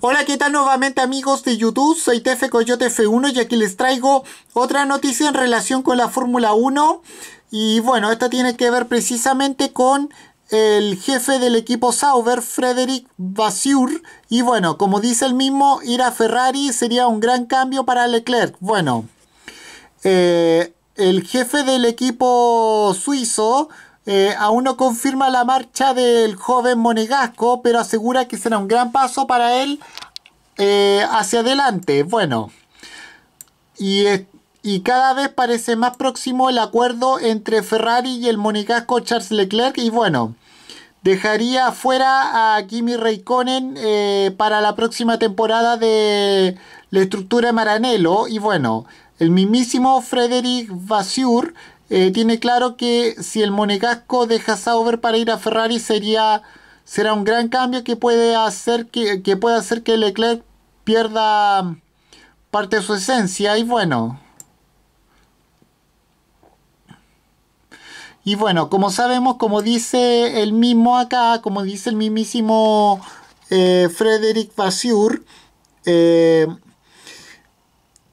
Hola, ¿qué tal nuevamente amigos de YouTube? Soy TF Coyote F1 y aquí les traigo otra noticia en relación con la Fórmula 1. Y bueno, esto tiene que ver precisamente con el jefe del equipo Sauber, Frederick Vasseur. Y bueno, como dice el mismo, ir a Ferrari sería un gran cambio para Leclerc. Bueno, eh, el jefe del equipo suizo eh, aún no confirma la marcha del joven monegasco, pero asegura que será un gran paso para él eh, hacia adelante. Bueno, y, cada vez parece más próximo el acuerdo entre Ferrari y el monegasco Charles Leclerc. Y bueno, dejaría fuera a Kimi Raikkonen eh, para la próxima temporada de la estructura Maranello. Y bueno, el mismísimo Frederick Vasseur eh, tiene claro que si el monegasco deja Sauber para ir a Ferrari sería, será un gran cambio que puede hacer que, que hacer que Leclerc pierda mm, parte de su esencia y bueno. Y bueno, como sabemos, como dice el mismo acá, como dice el mismísimo eh, Frederick Vasseur, eh,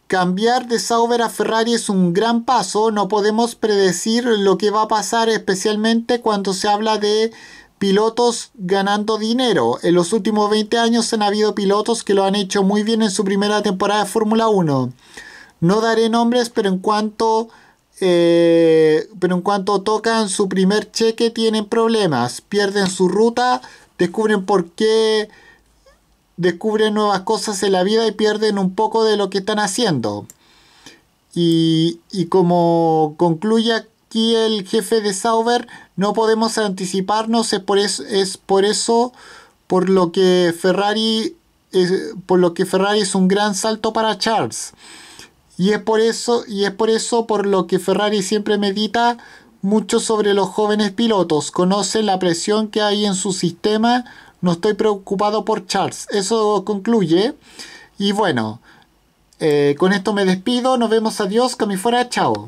Cambiar de Sauber a Ferrari es un gran paso, no podemos predecir lo que va a pasar especialmente cuando se habla de pilotos ganando dinero. En los últimos 20 años han habido pilotos que lo han hecho muy bien en su primera temporada de Fórmula 1. No daré nombres, pero en cuanto eh, pero en cuanto tocan su primer cheque tienen problemas, pierden su ruta, descubren por qué descubren nuevas cosas en la vida y pierden un poco de lo que están haciendo. Y, como concluye aquí el jefe de Sauber, no podemos anticiparnos, es por eso, es por eso por lo que Ferrari es, por lo que Ferrari es un gran salto para Charles. Y es por eso, y es por eso por lo que Ferrari siempre medita mucho sobre los jóvenes pilotos, conocen la presión que hay en su sistema no estoy preocupado por Charles. Eso concluye. Y bueno, eh, con esto me despido. Nos vemos. Adiós. Cami fuera. Chao.